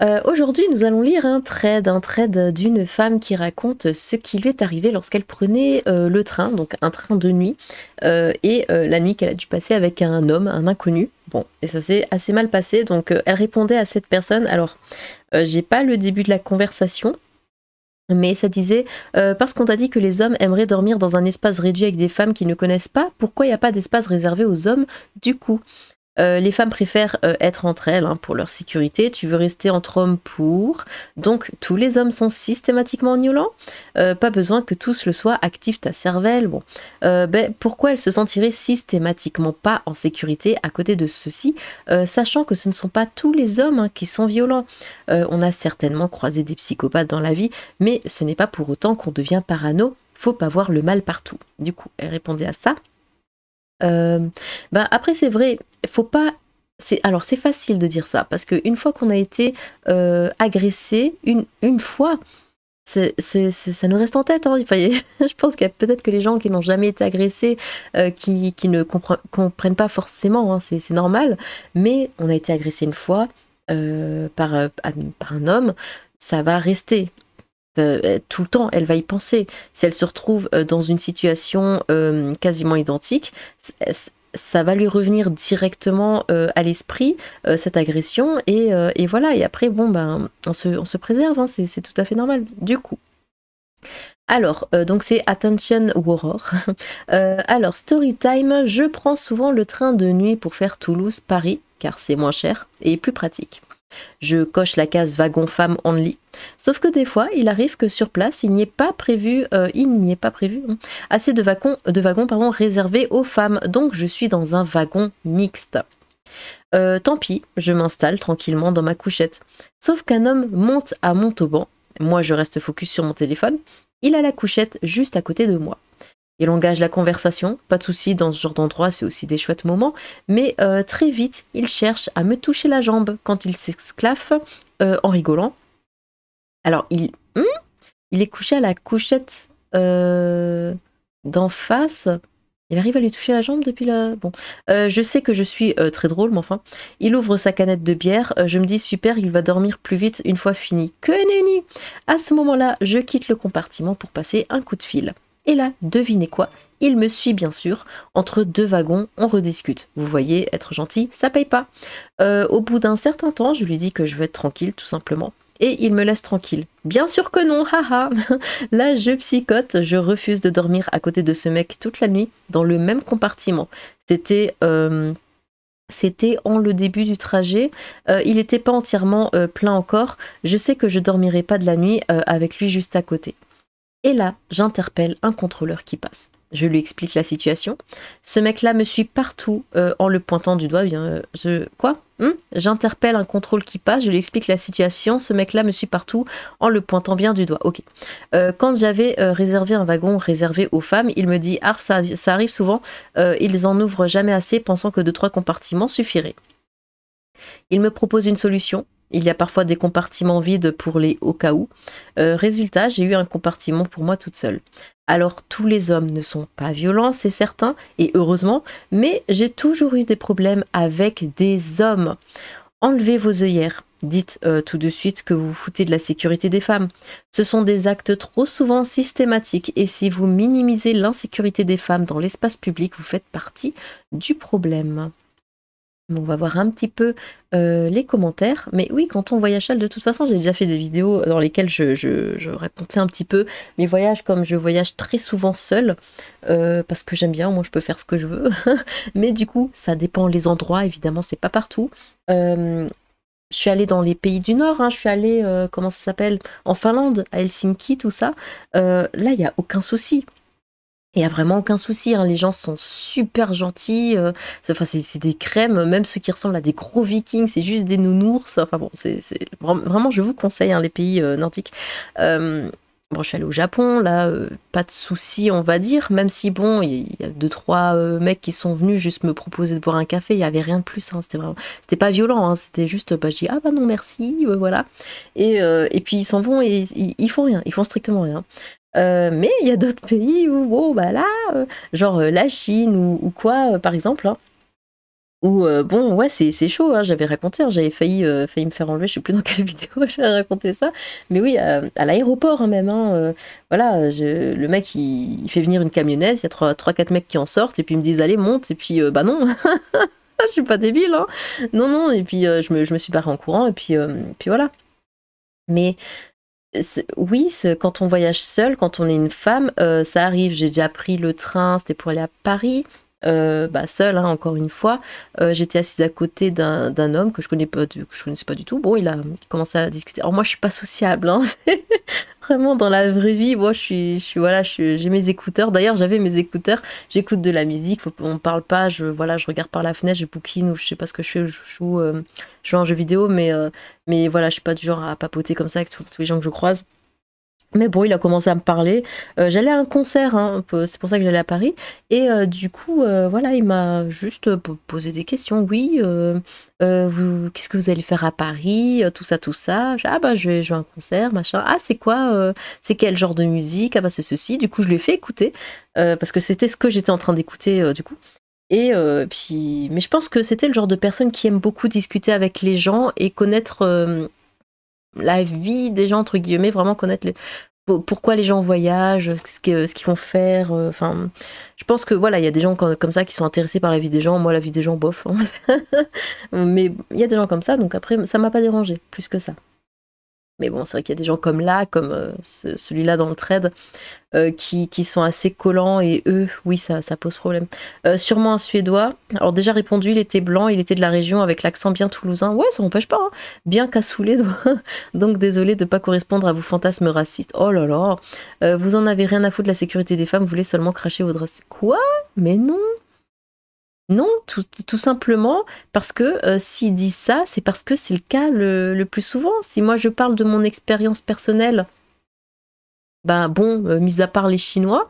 Euh, aujourd'hui, nous allons lire un trade, un trade d'une femme qui raconte ce qui lui est arrivé lorsqu'elle prenait euh, le train, donc un train de nuit, euh, et la nuit qu'elle a dû passer avec un homme, un inconnu. Bon, et ça s'est assez mal passé, donc elle répondait à cette personne. Alors, j'ai pas le début de la conversation, mais ça disait, parce qu'on t'a dit que les hommes aimeraient dormir dans un espace réduit avec des femmes qu'ils ne connaissent pas, pourquoi il n'y a pas d'espace réservé aux hommes du coup euh, les femmes préfèrent euh, être entre elles hein, pour leur sécurité. Tu veux rester entre hommes pour. Donc tous les hommes sont systématiquement violents. Euh, pas besoin que tous le soient. Active ta cervelle. Bon, ben, pourquoi elles se sentiraient systématiquement pas en sécurité à côté de ceci, sachant que ce ne sont pas tous les hommes hein, qui sont violents. on a certainement croisé des psychopathes dans la vie, mais ce n'est pas pour autant qu'on devient parano faut pas voir le mal partout. Du coup, elle répondait à ça. Euh, ben après, c'est vrai, faut pas. Alors c'est facile de dire ça, parce qu'une fois qu'on a été euh, agressé, une, une fois, ça nous reste en tête. Hein. je pense qu'il y a peut-être que les gens qui n'ont jamais été agressés, euh, qui, qui, ne comprennent pas forcément, hein, c'est normal, mais on a été agressé une fois par, par, un homme, ça va rester. Euh, tout le temps, elle va y penser. Si elle se retrouve euh, dans une situation euh, quasiment identique, ça va lui revenir directement à l'esprit cette agression et, voilà. Et après, bon, ben, on se, préserve, hein, c'est tout à fait normal. Du coup. Alors, donc c'est Attention ou alors, story time, je prends souvent le train de nuit pour faire Toulouse-Paris, car c'est moins cher et plus pratique. Je coche la case wagon femme only. Sauf que des fois, il arrive que sur place, il n'y ait pas prévu, euh, il n'y est pas prévu hein, assez de wagons, de wagons réservés aux femmes. Donc je suis dans un wagon mixte. Euh, tant pis, je m'installe tranquillement dans ma couchette. Sauf qu'un homme monte à Montauban. Moi, je reste focus sur mon téléphone. Il a la couchette juste à côté de moi. Il engage la conversation, pas de souci, dans ce genre d'endroit, c'est aussi des chouettes moments, mais euh, très vite, il cherche à me toucher la jambe quand il s'esclaffe euh, en rigolant. Alors, il, hmm? il est couché à la couchette euh, d'en face. Il arrive à lui toucher la jambe depuis la... Bon. je sais que je suis très drôle, mais enfin. Il ouvre sa canette de bière. je me dis, super, il va dormir plus vite une fois fini. Que nenni À ce moment-là, je quitte le compartiment pour passer un coup de fil. Et là, devinez quoi il me suit bien sûr. Entre deux wagons, on rediscute. Vous voyez, être gentil, ça paye pas. Euh, au bout d'un certain temps, je lui dis que je veux être tranquille, tout simplement. Et il me laisse tranquille. Bien sûr que non, haha. là, je psychote, je refuse de dormir à côté de ce mec toute la nuit, dans le même compartiment. C'était... Euh, c'était en le début du trajet. Euh, il n'était pas entièrement plein encore. Je sais que je dormirai pas de la nuit avec lui juste à côté. Et là, j'interpelle un contrôleur qui passe. Je lui explique la situation. Ce mec-là me suit partout euh, en le pointant du doigt. Bien, euh, je... quoi hum? J'interpelle un contrôle qui passe. Je lui explique la situation. Ce mec-là me suit partout en le pointant bien du doigt. Ok. Euh, quand j'avais réservé un wagon réservé aux femmes, il me dit Ah, ça, arrive souvent. ils en ouvrent jamais assez, pensant que deux trois compartiments suffiraient. Il me propose une solution. Il y a parfois des compartiments vides pour les au cas où. Euh, résultat, j'ai eu un compartiment pour moi toute seule. Alors tous les hommes ne sont pas violents, c'est certain, et heureusement, mais j'ai toujours eu des problèmes avec des hommes. Enlevez vos œillères. Dites euh, tout de suite que vous vous foutez de la sécurité des femmes. Ce sont des actes trop souvent systématiques et si vous minimisez l'insécurité des femmes dans l'espace public, vous faites partie du problème on va voir un petit peu euh, les commentaires. Mais oui, quand on voyage seul, de toute façon, j'ai déjà fait des vidéos dans lesquelles je, racontais un petit peu mes voyages, comme je voyage très souvent seule, euh, parce que j'aime bien, moi je peux faire ce que je veux. Mais du coup, ça dépend les endroits, évidemment, c'est pas partout. Euh, je suis allée dans les pays du Nord, hein. je suis allée, comment ça s'appelle, en Finlande, à Helsinki, tout ça. là, il n'y a aucun souci. Il n'y a vraiment aucun souci, hein. les gens sont super gentils, euh, enfin, c'est des crèmes, même ceux qui ressemblent à des gros vikings, c'est juste des nounours, enfin bon, c'est vraiment je vous conseille hein, les pays euh, nordiques. Euh, je suis allée au Japon, là, pas de soucis on va dire, même si bon, il y a deux, trois mecs qui sont venus juste me proposer de boire un café, il n'y avait rien de plus, hein. c'était c'était pas violent, c'était juste, bah, je ah bah non, merci, voilà. Et, puis ils s'en vont et ils, font rien, ils font strictement rien. Euh, mais il y a d'autres pays où, bon, bah là, euh, genre euh, la Chine ou, quoi, par exemple, hein. où, bon, ouais, c'est chaud, hein, j'avais raconté, hein, j'avais failli, failli me faire enlever, je sais plus dans quelle vidéo j'avais raconté ça, mais oui, à l'aéroport même, voilà, le mec, il, fait venir une camionnette, il y a 3-4 mecs qui en sortent, et puis ils me disent, allez, monte, et puis, bah non Je suis pas débile, Non, non, et puis je, me, je me suis barrée en courant, et puis, puis voilà. Mais oui, quand on voyage seul, quand on est une femme, euh, ça arrive. J'ai déjà pris le train, c'était pour aller à Paris. Euh, bah, seule, hein, encore une fois. Euh, j'étais assise à côté d'un homme que je connais pas, je connaissais pas du tout. Bon, il a commencé à discuter. Alors moi, je suis pas sociable, hein. vraiment dans la vraie vie. Moi, je suis, je voilà, j'ai mes écouteurs. D'ailleurs, j'avais mes écouteurs. J'écoute de la musique. on parle pas. Je voilà, je regarde par la fenêtre. Je bouquine ou je sais pas ce que je fais. Je joue, en euh, un jeu vidéo, mais mais voilà, je suis pas du genre à papoter comme ça avec tous les gens que je croise. Mais bon, il a commencé à me parler. Euh, j'allais à un concert, hein, c'est pour ça que j'allais à Paris. Et euh, du coup, euh, voilà, il m'a juste posé des questions. Oui, qu'est-ce que vous allez faire à Paris Tout ça, tout ça. ah bah, je vais jouer un concert, machin. Ah, c'est quoi C'est quel genre de musique Ah bah, c'est ceci. Du coup, je l'ai fait écouter parce que c'était ce que j'étais en train d'écouter du coup. Et puis, mais je pense que c'était le genre de personne qui aime beaucoup discuter avec les gens et connaître la vie des gens, entre guillemets, vraiment connaître le pourquoi les gens voyagent, ce qu'ils vont faire. Euh, enfin, je pense que voilà, il y a des gens comme ça qui sont intéressés par la vie des gens. Moi, la vie des gens, bof. Hein. Mais il y a des gens comme ça, donc après, ça m'a pas dérangé plus que ça. Mais bon, c'est vrai qu'il y a des gens comme là, comme euh, celui-là dans le trade, euh, qui, qui, sont assez collants et eux, oui, ça, ça pose problème. Euh, sûrement un Suédois. Alors déjà répondu, il était blanc, il était de la région avec l'accent bien toulousain. Ouais, ça n'empêche pas, hein. bien cassoulé. Donc désolé de ne pas correspondre à vos fantasmes racistes. Oh là là, vous en avez rien à foutre de la sécurité des femmes, vous voulez seulement cracher vos draps. Quoi Mais non non, tout, simplement parce que s'ils euh, s'il dit ça, c'est parce que c'est le cas le, plus souvent. Si moi je parle de mon expérience personnelle, ben bon, euh, mis à part les Chinois,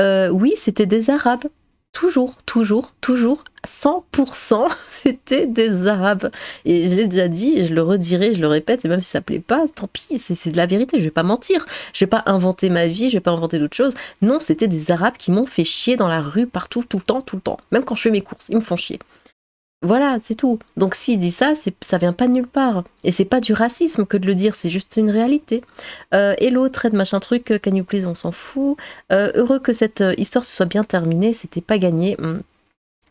euh, oui, c'était des Arabes toujours, toujours, toujours, 100%, c'était des Arabes. Et je l'ai déjà dit, je le redirai, je le répète, et même si ça plaît pas, tant pis, c'est de la vérité, je vais pas mentir. Je vais pas inventer ma vie, je vais pas inventer d'autres choses. Non, c'était des Arabes qui m'ont fait chier dans la rue, partout, tout le temps, tout le temps. Même quand je fais mes courses, ils me font chier. Voilà, c'est tout. Donc s'il dit ça, ça vient pas de nulle part. Et c'est pas du racisme que de le dire, c'est juste une réalité. Euh, hello, trade machin truc, euh, can you please, on s'en fout. Euh, heureux que cette euh, histoire se soit bien terminée, c'était pas gagné. Hmm.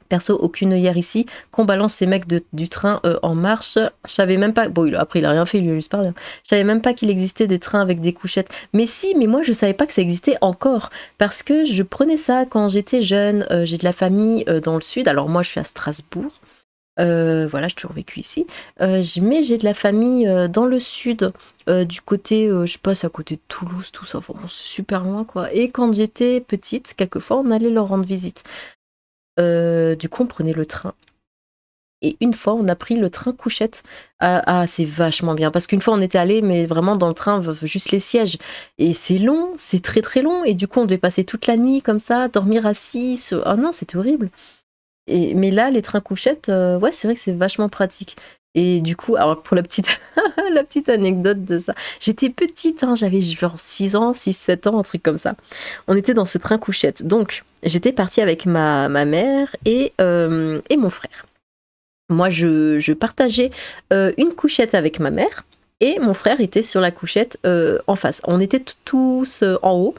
Perso, aucune œillère ici. Qu'on balance ces mecs du train en marche. Je savais même pas. Bon, il, après, il a rien fait, il lui juste parlé. Hein. Je savais même pas qu'il existait des trains avec des couchettes. Mais si, mais moi, je savais pas que ça existait encore. Parce que je prenais ça quand j'étais jeune. j'ai de la famille dans le sud. Alors, moi, je suis à Strasbourg. Euh, voilà, j'ai toujours vécu ici. Euh, mais j'ai de la famille euh, dans le sud, du côté, je passe à côté de Toulouse, tout ça. Enfin, c'est super loin, quoi. Et quand j'étais petite, quelquefois, on allait leur rendre visite. du coup, on prenait le train. Et une fois, on a pris le train couchette. Ah, ah c'est vachement bien. Parce qu'une fois, on était allé, mais vraiment dans le train, juste les sièges. Et c'est long, c'est très très long. Et du coup, on devait passer toute la nuit comme ça, dormir assis. Ah non, c'était horrible mais là, les trains couchettes, euh, ouais, c'est vrai que c'est vachement pratique. Et du coup, alors pour la petite, la petite anecdote de ça, j'étais petite, hein, j'avais genre 6 ans, 6, 7 ans, un truc comme ça. On était dans ce train couchette. Donc, j'étais partie avec ma, ma mère et, euh, et mon frère. Moi, je, je partageais euh, une couchette avec ma mère. Et mon frère était sur la couchette euh, en face. On était tous euh, en haut.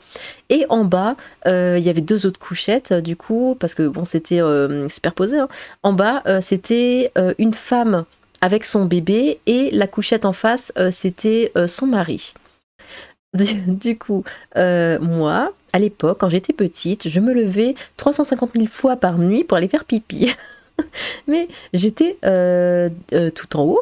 Et en bas, euh, il y avait deux autres couchettes, du coup, parce que bon, c'était superposé. Hein. En bas, c'était une femme avec son bébé et la couchette en face, c'était son mari. Du, coup, moi, à l'époque, quand j'étais petite, je me levais 350 000 fois par nuit pour aller faire pipi. Mais j'étais tout en haut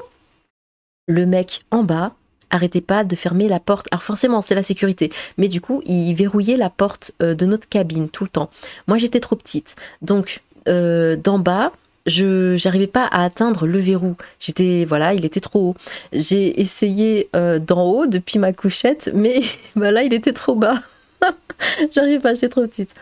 le mec en bas arrêtait pas de fermer la porte. Alors forcément, c'est la sécurité. Mais du coup, il verrouillait la porte euh, de notre cabine tout le temps. Moi, j'étais trop petite. Donc, euh, d'en bas, je n'arrivais pas à atteindre le verrou. J'étais voilà, il était trop haut. J'ai essayé euh, d'en haut depuis ma couchette, mais bah là, il était trop bas. J'arrive pas, j'étais trop petite.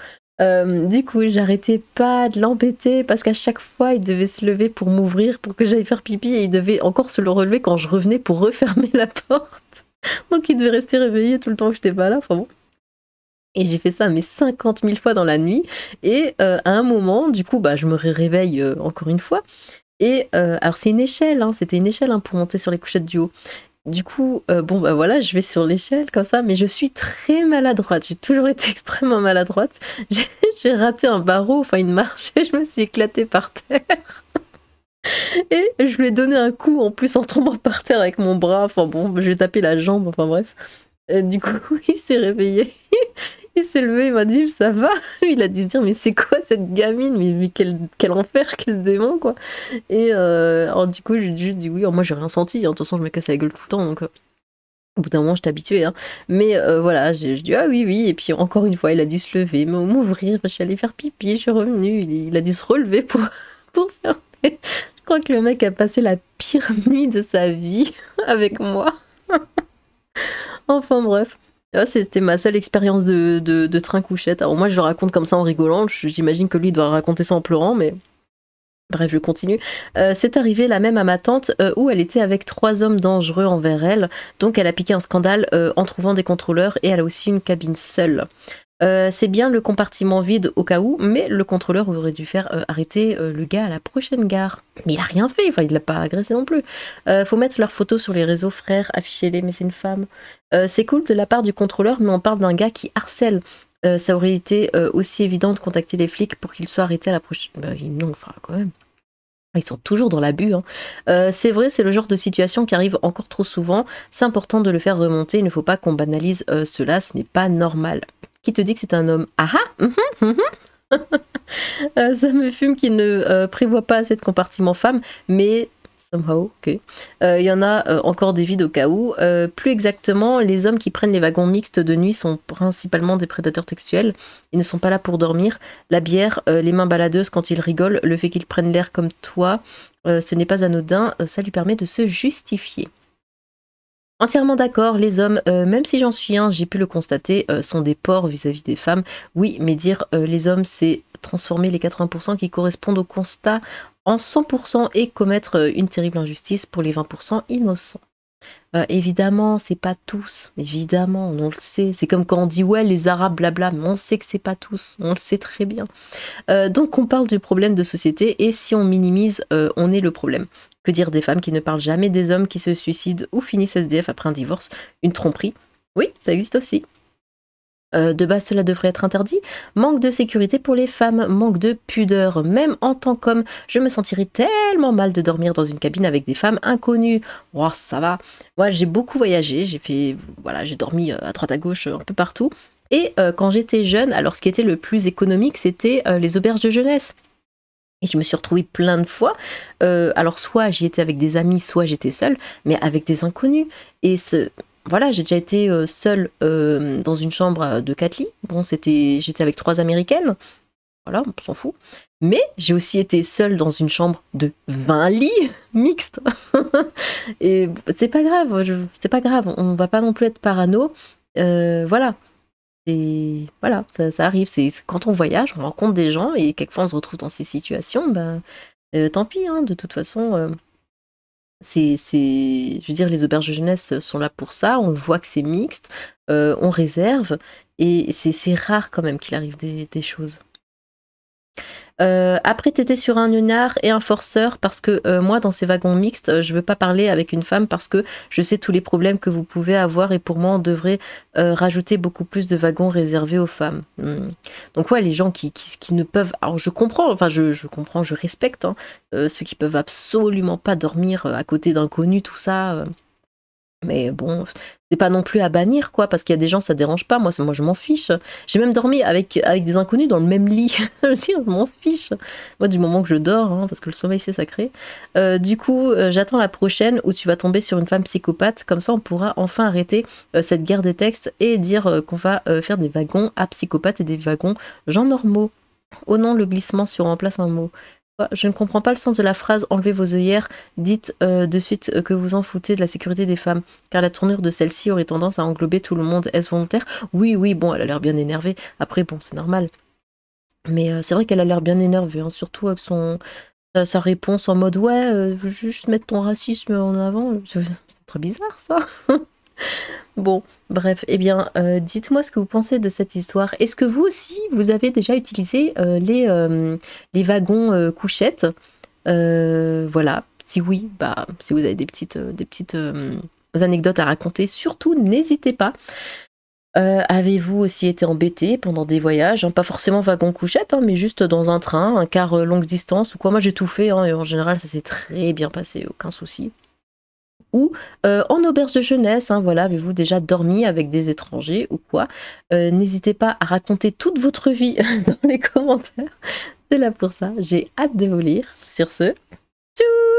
Euh, du coup, j'arrêtais pas de l'embêter parce qu'à chaque fois, il devait se lever pour m'ouvrir, pour que j'aille faire pipi, et il devait encore se le relever quand je revenais pour refermer la porte. Donc il devait rester réveillé tout le temps que j'étais pas là. Enfin bon. Et j'ai fait ça mes 50 000 fois dans la nuit. Et euh, à un moment, du coup, bah, je me réveille euh, encore une fois. Et alors c'est une échelle, hein, c'était une échelle hein, pour monter sur les couchettes du haut du coup, euh, bon bah voilà, je vais sur l'échelle comme ça, mais je suis très maladroite. J'ai toujours été extrêmement maladroite. J'ai raté un barreau, enfin une marche, et je me suis éclatée par terre. Et je lui ai donné un coup en plus en tombant par terre avec mon bras. Enfin bon, j'ai tapé la jambe, enfin bref. du coup, il s'est réveillé. Il s'est levé, il m'a dit ça va. Il a dû se dire mais c'est quoi cette gamine Mais, quel, enfer, quel démon quoi. Et euh, du coup, j'ai juste dit oui, moi j'ai rien senti. Hein. De toute façon, je me casse la gueule tout le temps donc. Euh. au bout d'un moment, je t'habituais. Hein. Mais euh, voilà, je dis ah oui, oui. Et puis encore une fois, il a dû se lever, m'ouvrir. Je suis allée faire pipi, je suis revenue. Il, a dû se relever pour, pour je crois que le mec a passé la pire nuit de sa vie avec moi. enfin bref. Ah, c'était ma seule expérience de, train couchette. Alors moi, je le raconte comme ça en rigolant. J'imagine que lui doit raconter ça en pleurant, mais bref, je continue. Euh, c'est arrivé la même à ma tante euh, où elle était avec trois hommes dangereux envers elle. Donc elle a piqué un scandale euh, en trouvant des contrôleurs et elle a aussi une cabine seule. Euh, c'est bien le compartiment vide au cas où, mais le contrôleur aurait dû faire euh, arrêter euh, le gars à la prochaine gare. Mais il a rien fait, enfin il l'a pas agressé non plus. faut mettre leurs photos sur les réseaux, frères, afficher-les, mais c'est une femme. c'est cool de la part du contrôleur, mais on parle d'un gars qui harcèle. ça aurait été aussi évident de contacter les flics pour qu'ils soient arrêtés à la prochaine. Ben, non, enfin quand même. Ils sont toujours dans l'abus. Hein. c'est vrai, c'est le genre de situation qui arrive encore trop souvent. C'est important de le faire remonter. Il ne faut pas qu'on banalise cela. Ce n'est pas normal qui te dit que c'est un homme. Ah, ah hum, hum, hum, euh, Ça me fume qu'il ne euh, prévoit pas assez de compartiments femmes, mais somehow, ok. Euh, il y en a encore des vides au cas où. plus exactement, les hommes qui prennent les wagons mixtes de nuit sont principalement des prédateurs textuels. Ils ne sont pas là pour dormir. La bière, les mains baladeuses quand ils rigolent, le fait qu'ils prennent l'air comme toi, ce n'est pas anodin. ça lui permet de se justifier. Entièrement d'accord, les hommes, euh, même si j'en suis un, j'ai pu le constater, euh, sont des porcs vis-à-vis des femmes. Oui, mais dire euh, les hommes, c'est transformer les 80% qui correspondent au constat en 100% et commettre une terrible injustice pour les 20% innocents. évidemment, c'est pas tous, évidemment, on le sait. C'est comme quand on dit ouais, les arabes, blabla, mais on sait que c'est pas tous, on le sait très bien. donc on parle du problème de société et si on minimise, on est le problème. Que dire des femmes qui ne parlent jamais des hommes qui se suicident ou finissent SDF après un divorce, une tromperie Oui, ça existe aussi. Euh, de base, cela devrait être interdit. Manque de sécurité pour les femmes, manque de pudeur. Même en tant qu'homme, je me sentirais tellement mal de dormir dans une cabine avec des femmes inconnues. Oh, ça va. Moi, j'ai beaucoup voyagé. J'ai fait, voilà, j'ai dormi euh, à droite à gauche, euh, un peu partout. Et quand j'étais jeune, alors ce qui était le plus économique, c'était les auberges de jeunesse. Et je me suis retrouvée plein de fois. Euh, alors, soit j'y étais avec des amis, soit j'étais seule, mais avec des inconnus. Et ce, voilà, j'ai déjà été euh, seule euh, dans une chambre de 4 lits. Bon, c'était, j'étais avec trois américaines. Voilà, on s'en fout. Mais j'ai aussi été seule dans une chambre de 20 lits mixtes. Et c'est pas grave, c'est pas grave, on va pas non plus être parano. voilà. Et voilà, ça, ça arrive. C'est quand on voyage, on rencontre des gens et quelquefois on se retrouve dans ces situations. Ben, euh, tant pis, hein, de toute façon, euh, c'est, je veux dire, les auberges de jeunesse sont là pour ça. On voit que c'est mixte, euh, on réserve et c'est, rare quand même qu'il arrive des choses. Euh, après, t'étais sur un nénard et un forceur parce que euh, moi, dans ces wagons mixtes, euh, je veux pas parler avec une femme parce que je sais tous les problèmes que vous pouvez avoir et pour moi, on devrait euh, rajouter beaucoup plus de wagons réservés aux femmes. Hmm. Donc ouais, les gens qui, qui, qui, ne peuvent, alors je comprends, enfin je, je comprends, je respecte hein, ceux qui peuvent absolument pas dormir à côté d'inconnus, tout ça. Mais bon, c'est pas non plus à bannir, quoi, parce qu'il y a des gens, ça dérange pas. Moi, moi je m'en fiche. J'ai même dormi avec, avec des inconnus dans le même lit. je m'en fiche. Moi, du moment que je dors, hein, parce que le sommeil, c'est sacré. Euh, du coup, euh, j'attends la prochaine où tu vas tomber sur une femme psychopathe. Comme ça, on pourra enfin arrêter euh, cette guerre des textes et dire qu'on va faire des wagons à psychopathe et des wagons gens normaux. oh non, le glissement sur remplace un mot. Je ne comprends pas le sens de la phrase enlevez vos œillères, dites euh, de suite euh, que vous en foutez de la sécurité des femmes, car la tournure de celle-ci aurait tendance à englober tout le monde. Est-ce volontaire Oui, oui, bon, elle a l'air bien énervée. Après, bon, c'est normal. Mais euh, c'est vrai qu'elle a l'air bien énervée, hein, surtout avec son, sa, réponse en mode ouais, je veux juste mettre ton racisme en avant. C'est très bizarre ça. Bon, bref, eh bien, euh, dites-moi ce que vous pensez de cette histoire. Est-ce que vous aussi, vous avez déjà utilisé euh, les, euh, les, wagons couchettes Voilà, si oui, bah, si vous avez des petites, des petites anecdotes à raconter, surtout, n'hésitez pas. Avez-vous aussi été embêté pendant des voyages hein, Pas forcément wagon couchette, hein, mais juste dans un train, un car longue distance ou quoi. Moi, j'ai tout fait hein, et en général, ça s'est très bien passé, aucun souci ou euh, en auberge de jeunesse. Hein, voilà, avez-vous déjà dormi avec des étrangers ou quoi euh, N'hésitez pas à raconter toute votre vie dans les commentaires. C'est là pour ça. J'ai hâte de vous lire. Sur ce, tchou